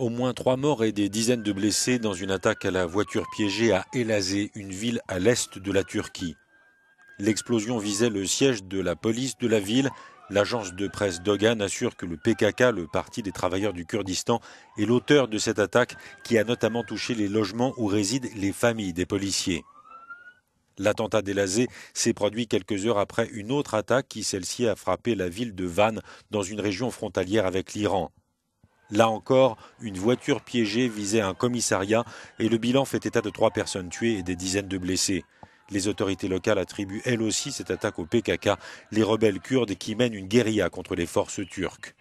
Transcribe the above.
Au moins trois morts et des dizaines de blessés dans une attaque à la voiture piégée à Elazé, une ville à l'est de la Turquie. L'explosion visait le siège de la police de la ville. L'agence de presse Dogan assure que le PKK, le Parti des travailleurs du Kurdistan, est l'auteur de cette attaque qui a notamment touché les logements où résident les familles des policiers. L'attentat d'Elazé s'est produit quelques heures après une autre attaque qui, celle-ci, a frappé la ville de Van, dans une région frontalière avec l'Iran. Là encore, une voiture piégée visait un commissariat et le bilan fait état de trois personnes tuées et des dizaines de blessés. Les autorités locales attribuent elles aussi cette attaque au PKK, les rebelles kurdes qui mènent une guérilla contre les forces turques.